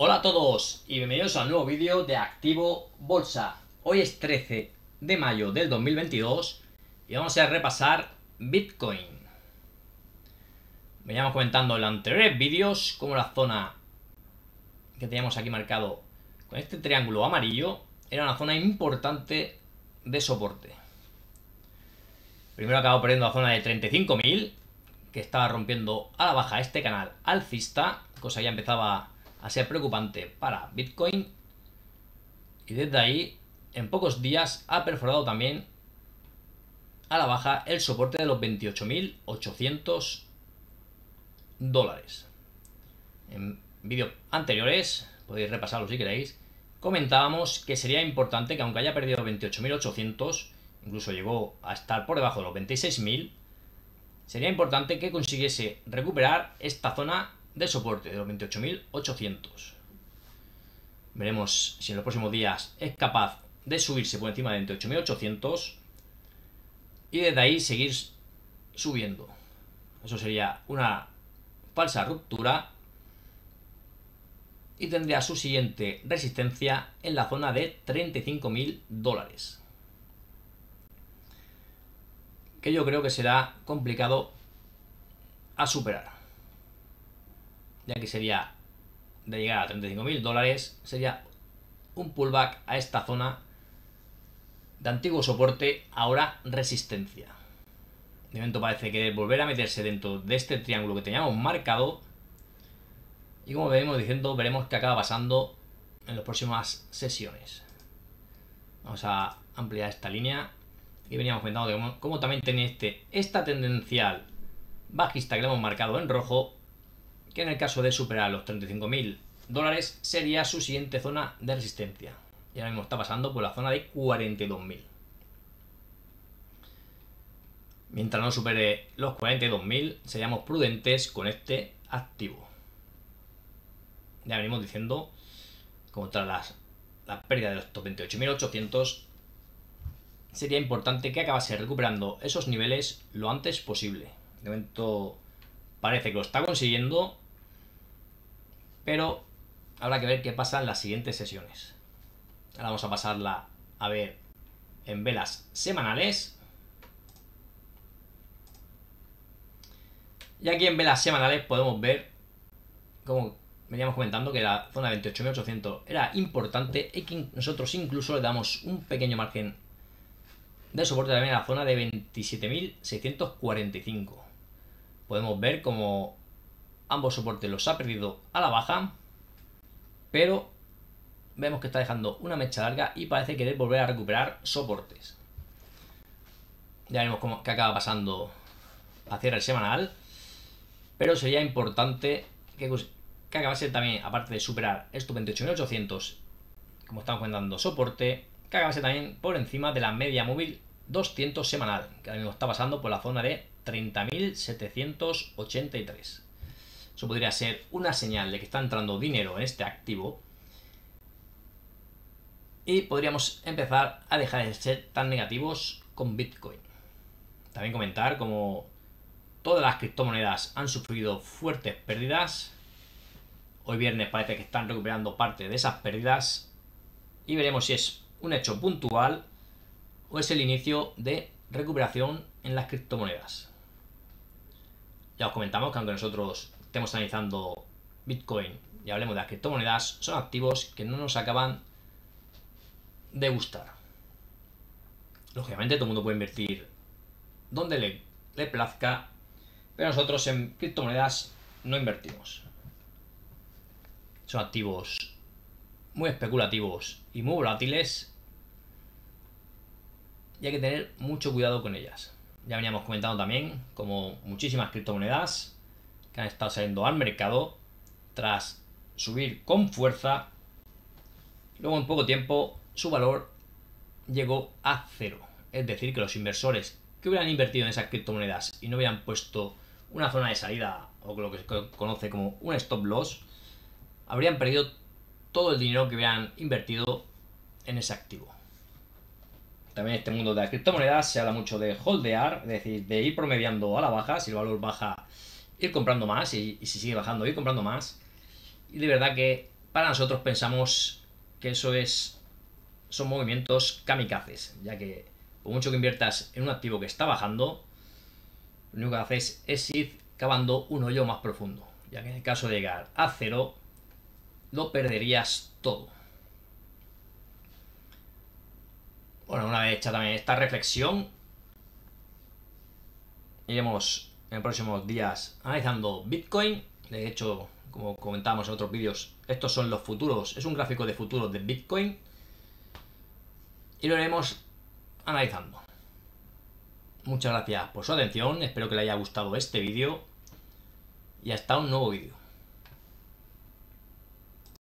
Hola a todos y bienvenidos un nuevo vídeo de Activo Bolsa. Hoy es 13 de mayo del 2022 y vamos a repasar Bitcoin. Veníamos comentando en los anteriores vídeos como la zona que teníamos aquí marcado con este triángulo amarillo era una zona importante de soporte. Primero acabó perdiendo la zona de 35.000 que estaba rompiendo a la baja este canal alcista, cosa ya empezaba a ser preocupante para Bitcoin y desde ahí en pocos días ha perforado también a la baja el soporte de los 28.800 dólares. En vídeos anteriores, podéis repasarlo si queréis, comentábamos que sería importante que aunque haya perdido 28.800, incluso llegó a estar por debajo de los 26.000, sería importante que consiguiese recuperar esta zona de soporte de los 28.800. Veremos si en los próximos días es capaz de subirse por encima de 28.800 y desde ahí seguir subiendo. Eso sería una falsa ruptura y tendría su siguiente resistencia en la zona de 35.000 dólares. Que yo creo que será complicado a superar ya que sería de llegar a 35.000 dólares, sería un pullback a esta zona de antiguo soporte, ahora resistencia. De momento parece que volver a meterse dentro de este triángulo que teníamos marcado. Y como venimos diciendo, veremos qué acaba pasando en las próximas sesiones. Vamos a ampliar esta línea. Y veníamos comentando cómo como, también tiene este, esta tendencial bajista que le hemos marcado en rojo, que en el caso de superar los 35.000 dólares sería su siguiente zona de resistencia. Y ahora mismo está pasando por la zona de 42.000. Mientras no supere los 42.000, seríamos prudentes con este activo. Ya venimos diciendo, contra las, la pérdida de los 28.800, sería importante que acabase recuperando esos niveles lo antes posible. De momento Parece que lo está consiguiendo, pero habrá que ver qué pasa en las siguientes sesiones. Ahora vamos a pasarla a ver en velas semanales. Y aquí en velas semanales podemos ver, como veníamos comentando, que la zona de 28.800 era importante y que nosotros incluso le damos un pequeño margen de soporte también a la zona de 27.645 podemos ver como ambos soportes los ha perdido a la baja, pero vemos que está dejando una mecha larga y parece querer volver a recuperar soportes. Ya veremos cómo, qué acaba pasando a cierre el semanal, pero sería importante que, que acabase también, aparte de superar estos 28.800, como estamos comentando, soporte, que acabase también por encima de la media móvil 200 semanal, que ahora mismo está pasando por la zona de 30.783. Eso podría ser una señal de que está entrando dinero en este activo. Y podríamos empezar a dejar de ser tan negativos con Bitcoin. También comentar como todas las criptomonedas han sufrido fuertes pérdidas. Hoy viernes parece que están recuperando parte de esas pérdidas. Y veremos si es un hecho puntual o es el inicio de recuperación en las criptomonedas. Ya os comentamos que aunque nosotros estemos analizando Bitcoin y hablemos de las criptomonedas, son activos que no nos acaban de gustar. Lógicamente todo el mundo puede invertir donde le, plazca, pero nosotros en criptomonedas no invertimos. Son activos muy especulativos y muy volátiles y hay que tener mucho cuidado con ellas ya veníamos comentando también, como muchísimas criptomonedas que han estado saliendo al mercado tras subir con fuerza, luego en poco tiempo su valor llegó a cero. Es decir, que los inversores que hubieran invertido en esas criptomonedas y no hubieran puesto una zona de salida o lo que se conoce como un stop loss, habrían perdido todo el dinero que hubieran invertido en ese activo. También en este mundo de las criptomonedas se habla mucho de holdear, es decir, de ir promediando a la baja, si el valor baja, ir comprando más y, si sigue bajando, ir comprando más. Y de verdad que para nosotros pensamos que eso es son movimientos kamikazes, ya que por mucho que inviertas en un activo que está bajando, lo único que haces es ir cavando un hoyo más profundo, ya que en el caso de llegar a cero, lo perderías todo. Bueno, una vez hecha también esta reflexión, iremos en próximos días analizando Bitcoin. De hecho, como comentábamos en otros vídeos, estos son los futuros, es un gráfico de futuros de Bitcoin. Y lo iremos analizando. Muchas gracias por su atención, espero que le haya gustado este vídeo y hasta un nuevo vídeo.